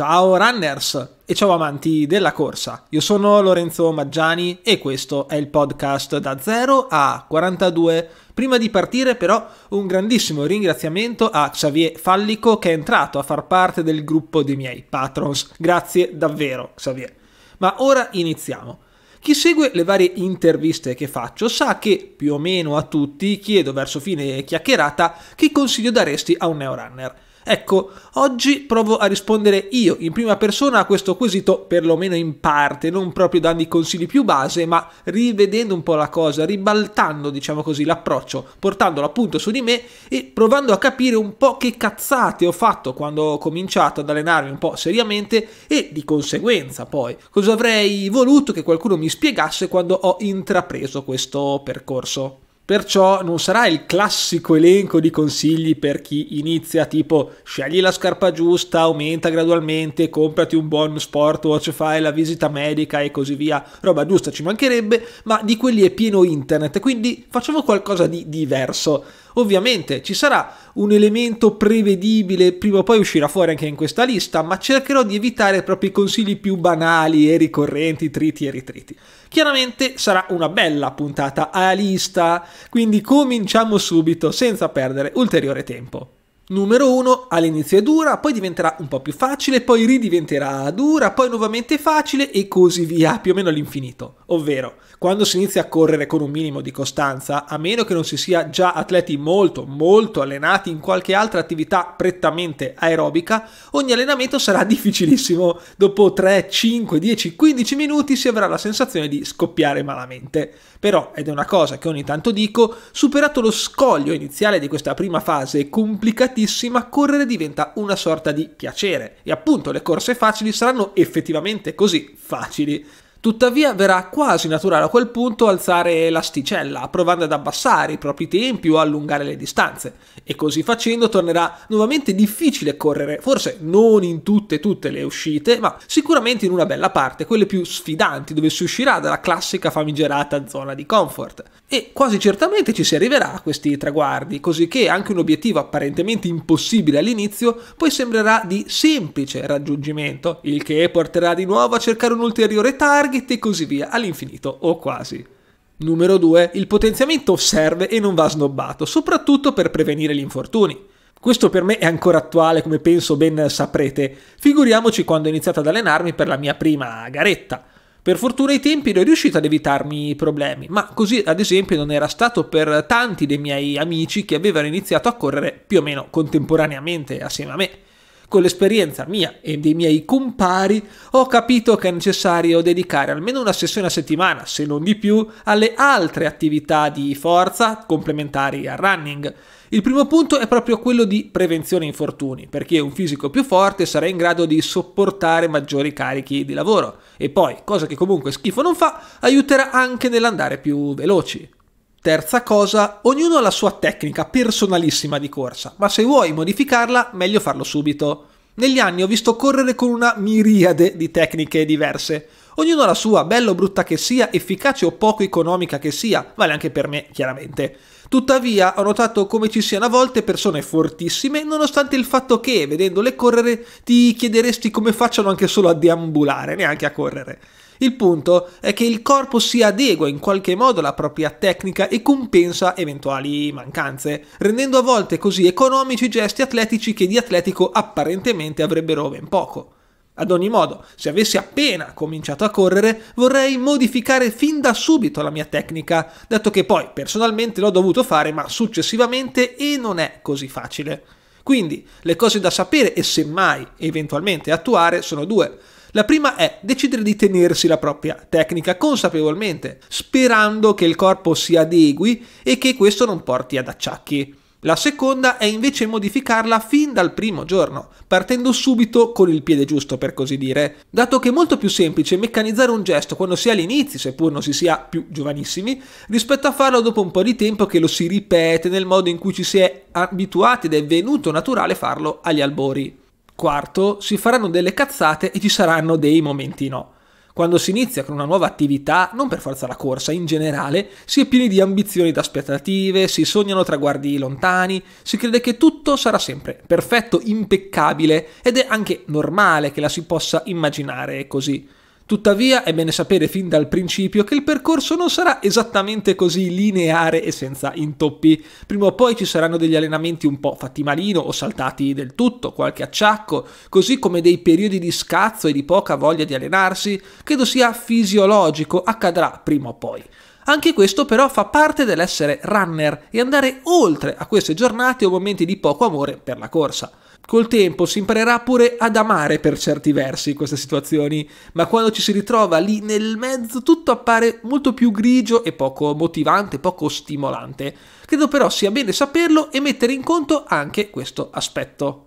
Ciao runners e ciao amanti della corsa. Io sono Lorenzo Maggiani e questo è il podcast da 0 a 42. Prima di partire però un grandissimo ringraziamento a Xavier Fallico che è entrato a far parte del gruppo dei miei patrons. Grazie davvero Xavier. Ma ora iniziamo. Chi segue le varie interviste che faccio sa che più o meno a tutti chiedo verso fine chiacchierata che consiglio daresti a un neorunner. Ecco, oggi provo a rispondere io in prima persona a questo quesito, perlomeno in parte, non proprio dando i consigli più base, ma rivedendo un po' la cosa, ribaltando, diciamo così, l'approccio, portandolo appunto su di me e provando a capire un po' che cazzate ho fatto quando ho cominciato ad allenarmi un po' seriamente e di conseguenza poi cosa avrei voluto che qualcuno mi spiegasse quando ho intrapreso questo percorso. Perciò non sarà il classico elenco di consigli per chi inizia, tipo scegli la scarpa giusta, aumenta gradualmente, comprati un buon sportwatch, fai la visita medica e così via. Roba giusta ci mancherebbe, ma di quelli è pieno internet, quindi facciamo qualcosa di diverso Ovviamente ci sarà un elemento prevedibile, prima o poi uscirà fuori anche in questa lista, ma cercherò di evitare proprio i consigli più banali e ricorrenti, triti e ritriti. Chiaramente sarà una bella puntata a lista, quindi cominciamo subito senza perdere ulteriore tempo. Numero 1 all'inizio è dura, poi diventerà un po' più facile, poi ridiventerà dura, poi nuovamente facile e così via, più o meno all'infinito. Ovvero, quando si inizia a correre con un minimo di costanza, a meno che non si sia già atleti molto, molto allenati in qualche altra attività prettamente aerobica, ogni allenamento sarà difficilissimo. Dopo 3, 5, 10, 15 minuti si avrà la sensazione di scoppiare malamente. Però, ed è una cosa che ogni tanto dico, superato lo scoglio iniziale di questa prima fase complicativa, complicatissima, correre diventa una sorta di piacere. E appunto le corse facili saranno effettivamente così facili. Tuttavia verrà quasi naturale a quel punto alzare l'asticella, provando ad abbassare i propri tempi o allungare le distanze, e così facendo tornerà nuovamente difficile correre, forse non in tutte e tutte le uscite, ma sicuramente in una bella parte, quelle più sfidanti, dove si uscirà dalla classica famigerata zona di comfort. E quasi certamente ci si arriverà a questi traguardi, così che anche un obiettivo apparentemente impossibile all'inizio poi sembrerà di semplice raggiungimento, il che porterà di nuovo a cercare un ulteriore target target e così via, all'infinito o quasi. Numero 2. Il potenziamento serve e non va snobbato, soprattutto per prevenire gli infortuni. Questo per me è ancora attuale, come penso ben saprete. Figuriamoci quando ho iniziato ad allenarmi per la mia prima garetta. Per fortuna ai tempi ero riuscito ad evitarmi i problemi, ma così ad esempio non era stato per tanti dei miei amici che avevano iniziato a correre più o meno contemporaneamente assieme a me con l'esperienza mia e dei miei compari, ho capito che è necessario dedicare almeno una sessione a settimana, se non di più, alle altre attività di forza complementari al running. Il primo punto è proprio quello di prevenzione infortuni, perché un fisico più forte sarà in grado di sopportare maggiori carichi di lavoro e poi, cosa che comunque schifo non fa, aiuterà anche nell'andare più veloci. Terza cosa, ognuno ha la sua tecnica personalissima di corsa, ma se vuoi modificarla, meglio farlo subito. Negli anni ho visto correre con una miriade di tecniche diverse. Ognuno ha la sua, bella o brutta che sia, efficace o poco economica che sia, vale anche per me, chiaramente. Tuttavia, ho notato come ci siano a volte persone fortissime, nonostante il fatto che, vedendole correre, ti chiederesti come facciano anche solo a deambulare, neanche a correre. Il punto è che il corpo si adegua in qualche modo alla propria tecnica e compensa eventuali mancanze, rendendo a volte così economici gesti atletici che di atletico apparentemente avrebbero ben poco. Ad ogni modo, se avessi appena cominciato a correre, vorrei modificare fin da subito la mia tecnica, dato che poi personalmente l'ho dovuto fare, ma successivamente e non è così facile. Quindi, le cose da sapere e semmai eventualmente attuare sono due. La prima è decidere di tenersi la propria tecnica consapevolmente, sperando che il corpo si adegui e che questo non porti ad acciacchi. La seconda è invece modificarla fin dal primo giorno, partendo subito con il piede giusto per così dire, dato che è molto più semplice meccanizzare un gesto quando si è all'inizio, seppur non si sia più giovanissimi, rispetto a farlo dopo un po' di tempo che lo si ripete nel modo in cui ci si è abituati ed è venuto naturale farlo agli albori. Quarto, si faranno delle cazzate e ci saranno dei momenti no. Quando si inizia con una nuova attività, non per forza la corsa, in generale, si è pieni di ambizioni ed aspettative, si sognano traguardi lontani, si crede che tutto sarà sempre perfetto, impeccabile ed è anche normale che la si possa immaginare così. Tuttavia è bene sapere fin dal principio che il percorso non sarà esattamente così lineare e senza intoppi. Prima o poi ci saranno degli allenamenti un po' fatti malino o saltati del tutto, qualche acciacco, così come dei periodi di scazzo e di poca voglia di allenarsi, credo sia fisiologico, accadrà prima o poi. Anche questo però fa parte dell'essere runner e andare oltre a queste giornate o momenti di poco amore per la corsa. Col tempo si imparerà pure ad amare per certi versi queste situazioni, ma quando ci si ritrova lì nel mezzo tutto appare molto più grigio e poco motivante, poco stimolante. Credo però sia bene saperlo e mettere in conto anche questo aspetto.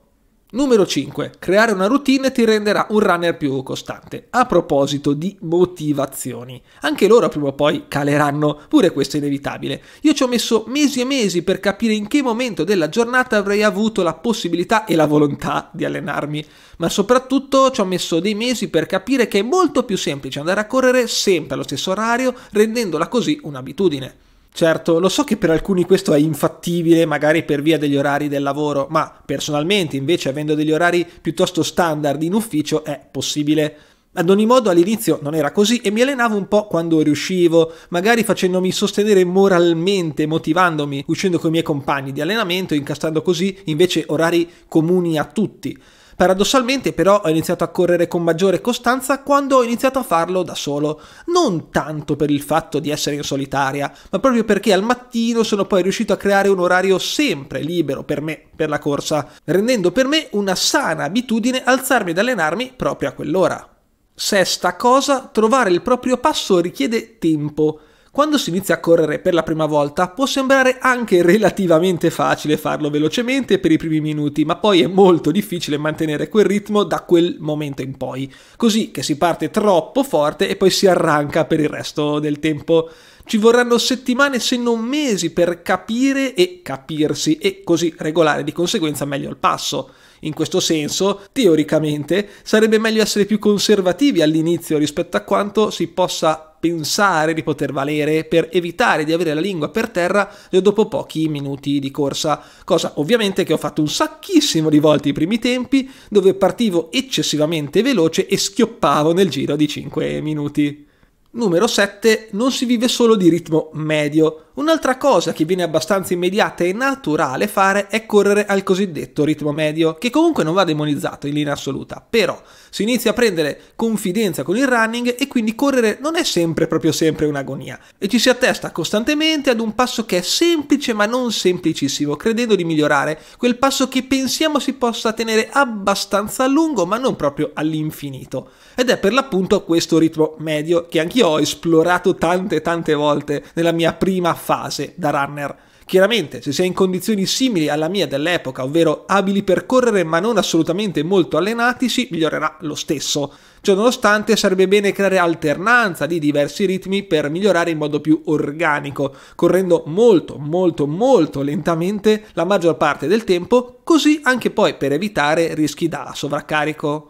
Numero 5. Creare una routine ti renderà un runner più costante. A proposito di motivazioni, anche loro prima o poi caleranno, pure questo è inevitabile. Io ci ho messo mesi e mesi per capire in che momento della giornata avrei avuto la possibilità e la volontà di allenarmi, ma soprattutto ci ho messo dei mesi per capire che è molto più semplice andare a correre sempre allo stesso orario, rendendola così un'abitudine. Certo, lo so che per alcuni questo è infattibile, magari per via degli orari del lavoro, ma personalmente invece avendo degli orari piuttosto standard in ufficio è possibile. Ad ogni modo all'inizio non era così e mi allenavo un po' quando riuscivo, magari facendomi sostenere moralmente, motivandomi, uscendo con i miei compagni di allenamento, incastrando così invece orari comuni a tutti. Paradossalmente però ho iniziato a correre con maggiore costanza quando ho iniziato a farlo da solo, non tanto per il fatto di essere in solitaria, ma proprio perché al mattino sono poi riuscito a creare un orario sempre libero per me, per la corsa, rendendo per me una sana abitudine alzarmi ed allenarmi proprio a quell'ora. Sesta cosa, trovare il proprio passo richiede tempo quando si inizia a correre per la prima volta può sembrare anche relativamente facile farlo velocemente per i primi minuti, ma poi è molto difficile mantenere quel ritmo da quel momento in poi. Così che si parte troppo forte e poi si arranca per il resto del tempo. Ci vorranno settimane se non mesi per capire e capirsi e così regolare di conseguenza meglio il passo. In questo senso, teoricamente, sarebbe meglio essere più conservativi all'inizio rispetto a quanto si possa pensare di poter valere per evitare di avere la lingua per terra dopo pochi minuti di corsa, cosa ovviamente che ho fatto un sacchissimo di volte i primi tempi dove partivo eccessivamente veloce e schioppavo nel giro di 5 minuti. Numero 7. Non si vive solo di ritmo medio, Un'altra cosa che viene abbastanza immediata e naturale fare è correre al cosiddetto ritmo medio, che comunque non va demonizzato in linea assoluta, però si inizia a prendere confidenza con il running e quindi correre non è sempre proprio sempre un'agonia e ci si attesta costantemente ad un passo che è semplice ma non semplicissimo, credendo di migliorare quel passo che pensiamo si possa tenere abbastanza a lungo ma non proprio all'infinito. Ed è per l'appunto questo ritmo medio che anch'io ho esplorato tante tante volte nella mia prima fase da runner. Chiaramente, se sei in condizioni simili alla mia dell'epoca, ovvero abili per correre ma non assolutamente molto allenati, si migliorerà lo stesso. Ciononostante, sarebbe bene creare alternanza di diversi ritmi per migliorare in modo più organico, correndo molto, molto, molto lentamente la maggior parte del tempo, così anche poi per evitare rischi da sovraccarico.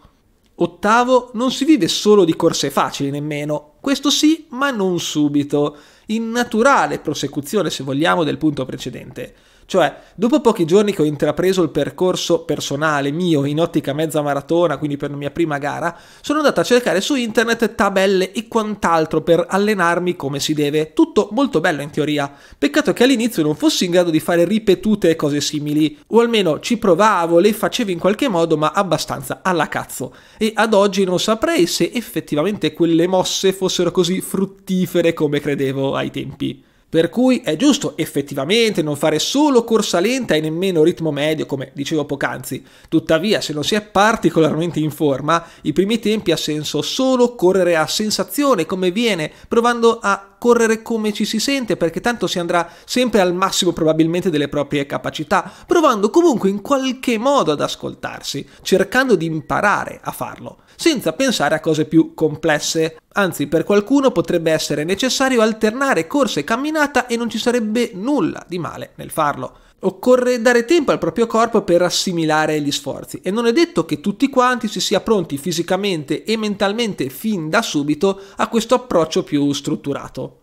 Ottavo, non si vive solo di corse facili nemmeno. Questo sì, ma non subito in naturale prosecuzione, se vogliamo, del punto precedente. Cioè, dopo pochi giorni che ho intrapreso il percorso personale mio in ottica mezza maratona, quindi per la mia prima gara, sono andato a cercare su internet tabelle e quant'altro per allenarmi come si deve. Tutto molto bello in teoria. Peccato che all'inizio non fossi in grado di fare ripetute cose simili, o almeno ci provavo, le facevo in qualche modo, ma abbastanza alla cazzo. E ad oggi non saprei se effettivamente quelle mosse fossero così fruttifere come credevo ai tempi. Per cui è giusto effettivamente non fare solo corsa lenta e nemmeno ritmo medio, come dicevo poc'anzi. Tuttavia, se non si è particolarmente in forma, i primi tempi ha senso solo correre a sensazione, come viene, provando a correre come ci si sente, perché tanto si andrà sempre al massimo probabilmente delle proprie capacità, provando comunque in qualche modo ad ascoltarsi, cercando di imparare a farlo senza pensare a cose più complesse. Anzi, per qualcuno potrebbe essere necessario alternare corsa e camminata e non ci sarebbe nulla di male nel farlo. Occorre dare tempo al proprio corpo per assimilare gli sforzi e non è detto che tutti quanti si sia pronti fisicamente e mentalmente fin da subito a questo approccio più strutturato.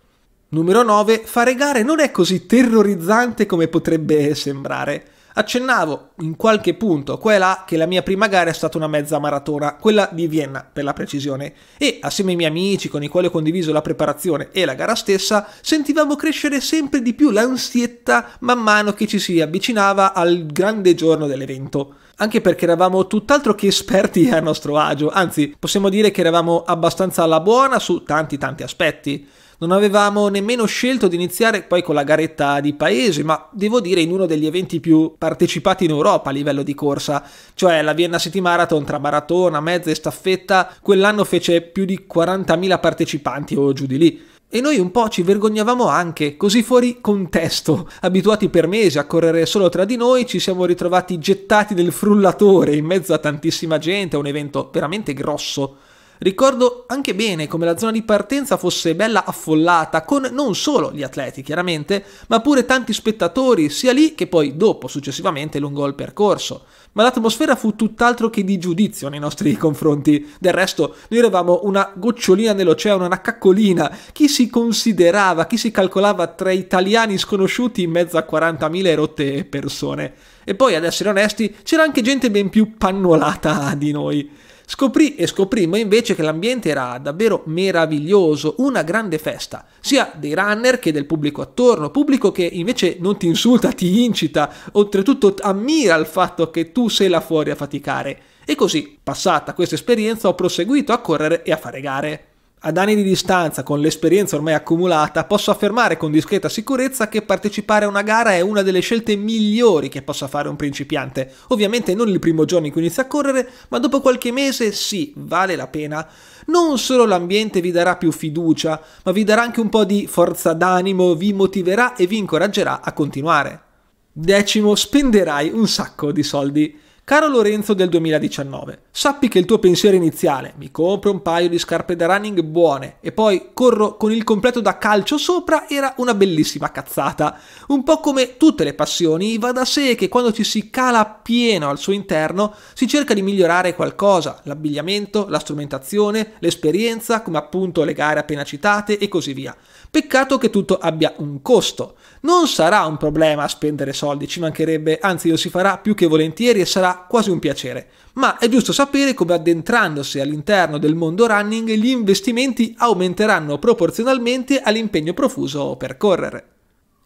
Numero 9. Fare gare non è così terrorizzante come potrebbe sembrare. Accennavo in qualche punto qua e là che la mia prima gara è stata una mezza maratona, quella di Vienna per la precisione, e assieme ai miei amici con i quali ho condiviso la preparazione e la gara stessa, sentivamo crescere sempre di più l'ansietta man mano che ci si avvicinava al grande giorno dell'evento. Anche perché eravamo tutt'altro che esperti a nostro agio, anzi possiamo dire che eravamo abbastanza alla buona su tanti tanti aspetti. Non avevamo nemmeno scelto di iniziare poi con la garetta di paese, ma devo dire in uno degli eventi più partecipati in Europa a livello di corsa, cioè la Vienna City Marathon tra maratona, mezza e staffetta, quell'anno fece più di 40.000 partecipanti o giù di lì. E noi un po' ci vergognavamo anche, così fuori contesto, abituati per mesi a correre solo tra di noi, ci siamo ritrovati gettati nel frullatore in mezzo a tantissima gente, a un evento veramente grosso. Ricordo anche bene come la zona di partenza fosse bella affollata con non solo gli atleti chiaramente, ma pure tanti spettatori sia lì che poi dopo successivamente lungo il percorso. Ma l'atmosfera fu tutt'altro che di giudizio nei nostri confronti. Del resto noi eravamo una gocciolina nell'oceano, una caccolina. Chi si considerava, chi si calcolava tra italiani sconosciuti in mezzo a 40.000 rotte persone. E poi ad essere onesti c'era anche gente ben più pannolata di noi. Scoprì e scoprimmo invece che l'ambiente era davvero meraviglioso, una grande festa, sia dei runner che del pubblico attorno, pubblico che invece non ti insulta, ti incita, oltretutto ammira il fatto che tu sei là fuori a faticare. E così, passata questa esperienza, ho proseguito a correre e a fare gare. Ad anni di distanza, con l'esperienza ormai accumulata, posso affermare con discreta sicurezza che partecipare a una gara è una delle scelte migliori che possa fare un principiante. Ovviamente non il primo giorno in cui inizia a correre, ma dopo qualche mese sì, vale la pena. Non solo l'ambiente vi darà più fiducia, ma vi darà anche un po' di forza d'animo, vi motiverà e vi incoraggerà a continuare. Decimo, spenderai un sacco di soldi. Caro Lorenzo del 2019, sappi che il tuo pensiero iniziale, mi compro un paio di scarpe da running buone e poi corro con il completo da calcio sopra, era una bellissima cazzata. Un po' come tutte le passioni, va da sé che quando ci si cala pieno al suo interno, si cerca di migliorare qualcosa, l'abbigliamento, la strumentazione, l'esperienza, come appunto le gare appena citate e così via. Peccato che tutto abbia un costo. Non sarà un problema spendere soldi, ci mancherebbe, anzi lo si farà più che volentieri e sarà quasi un piacere. Ma è giusto sapere come addentrandosi all'interno del mondo running gli investimenti aumenteranno proporzionalmente all'impegno profuso per correre.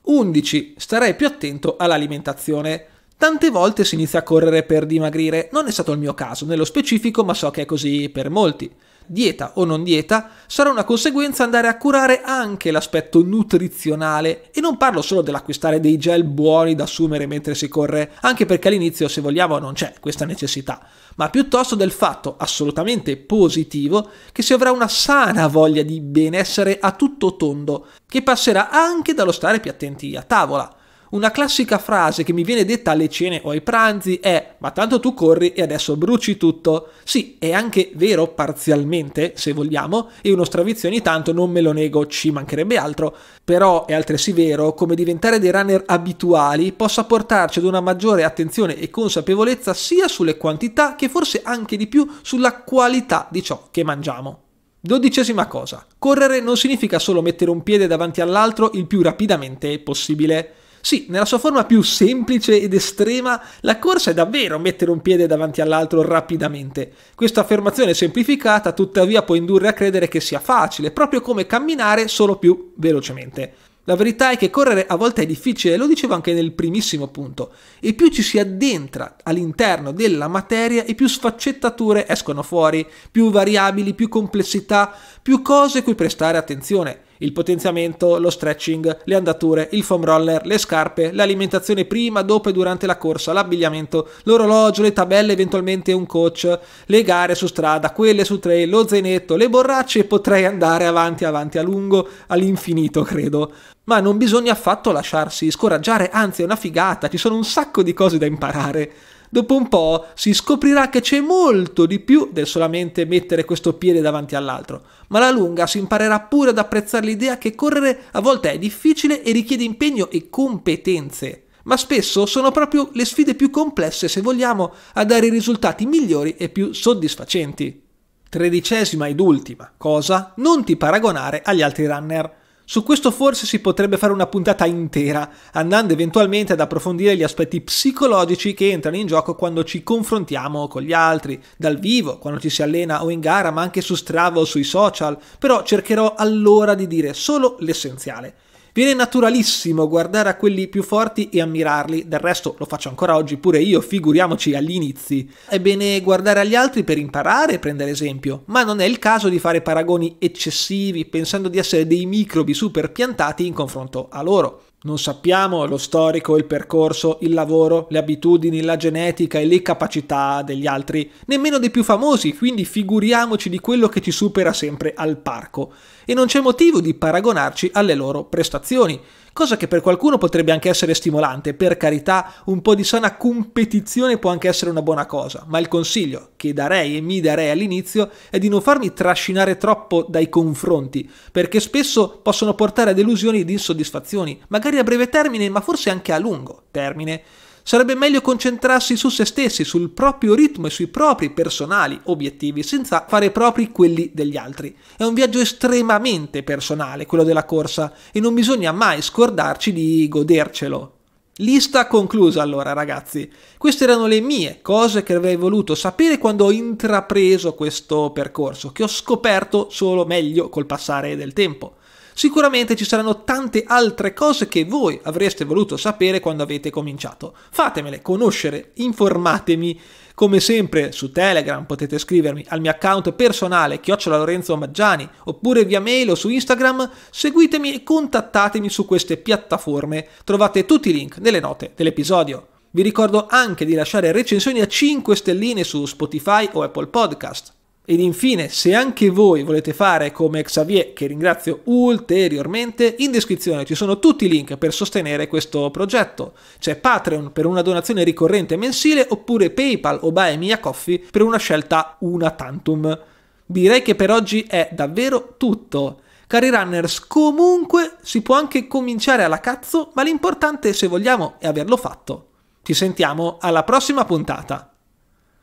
11. Starei più attento all'alimentazione. Tante volte si inizia a correre per dimagrire, non è stato il mio caso nello specifico, ma so che è così per molti dieta o non dieta, sarà una conseguenza andare a curare anche l'aspetto nutrizionale e non parlo solo dell'acquistare dei gel buoni da assumere mentre si corre, anche perché all'inizio se vogliamo non c'è questa necessità, ma piuttosto del fatto assolutamente positivo che si avrà una sana voglia di benessere a tutto tondo, che passerà anche dallo stare più attenti a tavola una classica frase che mi viene detta alle cene o ai pranzi è ma tanto tu corri e adesso bruci tutto. Sì, è anche vero parzialmente, se vogliamo, e uno stravizio ogni tanto non me lo nego, ci mancherebbe altro, però è altresì vero come diventare dei runner abituali possa portarci ad una maggiore attenzione e consapevolezza sia sulle quantità che forse anche di più sulla qualità di ciò che mangiamo. Dodicesima cosa, correre non significa solo mettere un piede davanti all'altro il più rapidamente possibile. Sì, nella sua forma più semplice ed estrema, la corsa è davvero mettere un piede davanti all'altro rapidamente. Questa affermazione semplificata tuttavia può indurre a credere che sia facile, proprio come camminare solo più velocemente. La verità è che correre a volte è difficile, lo dicevo anche nel primissimo punto, e più ci si addentra all'interno della materia e più sfaccettature escono fuori, più variabili, più complessità, più cose cui prestare attenzione il potenziamento, lo stretching, le andature, il foam roller, le scarpe, l'alimentazione prima, dopo e durante la corsa, l'abbigliamento, l'orologio, le tabelle, eventualmente un coach, le gare su strada, quelle su trail, lo zainetto, le borracce e potrei andare avanti avanti a lungo, all'infinito credo. Ma non bisogna affatto lasciarsi scoraggiare, anzi è una figata, ci sono un sacco di cose da imparare dopo un po' si scoprirà che c'è molto di più del solamente mettere questo piede davanti all'altro, ma alla lunga si imparerà pure ad apprezzare l'idea che correre a volte è difficile e richiede impegno e competenze ma spesso sono proprio le sfide più complesse, se vogliamo, a dare i risultati migliori e più soddisfacenti. Tredicesima ed ultima cosa, non ti paragonare agli altri runner. Su questo forse si potrebbe fare una puntata intera, andando eventualmente ad approfondire gli aspetti psicologici che entrano in gioco quando ci confrontiamo con gli altri, dal vivo, quando ci si allena o in gara, ma anche su Strava o sui social, però cercherò allora di dire solo l'essenziale. Viene naturalissimo guardare a quelli più forti e ammirarli, del resto lo faccio ancora oggi pure io, figuriamoci agli inizi. È bene guardare agli altri per imparare e prendere esempio, ma non è il caso di fare paragoni eccessivi pensando di essere dei microbi super piantati in confronto a loro. Non sappiamo lo storico, il percorso, il lavoro, le abitudini, la genetica e le capacità degli altri, nemmeno dei più famosi, quindi figuriamoci di quello che ci supera sempre al parco e non c'è motivo di paragonarci alle loro prestazioni, cosa che per qualcuno potrebbe anche essere stimolante, per carità un po' di sana competizione può anche essere una buona cosa, ma il consiglio che darei e mi darei all'inizio è di non farmi trascinare troppo dai confronti, perché spesso possono portare a delusioni ed insoddisfazioni, magari a breve termine ma forse anche a lungo termine. Sarebbe meglio concentrarsi su se stessi, sul proprio ritmo e sui propri personali obiettivi, senza fare propri quelli degli altri. È un viaggio estremamente personale quello della corsa e non bisogna mai scordarci di godercelo. Lista conclusa allora ragazzi, queste erano le mie cose che avrei voluto sapere quando ho intrapreso questo percorso, che ho scoperto solo meglio col passare del tempo. Sicuramente ci saranno tante altre cose che voi avreste voluto sapere quando avete cominciato. Fatemele conoscere, informatemi. Come sempre su Telegram potete scrivermi al mio account personale chiocciola Lorenzo Maggiani oppure via mail o su Instagram, seguitemi e contattatemi su queste piattaforme. Trovate tutti i link nelle note dell'episodio. Vi ricordo anche di lasciare recensioni a 5 stelline su Spotify o Apple Podcast. Ed infine, se anche voi volete fare come Xavier, che ringrazio ulteriormente, in descrizione ci sono tutti i link per sostenere questo progetto. C'è Patreon per una donazione ricorrente mensile, oppure PayPal o Buy Mia Coffee per una scelta una tantum. Direi che per oggi è davvero tutto. Cari runners, comunque si può anche cominciare alla cazzo, ma l'importante, se vogliamo, è averlo fatto. Ci sentiamo alla prossima puntata.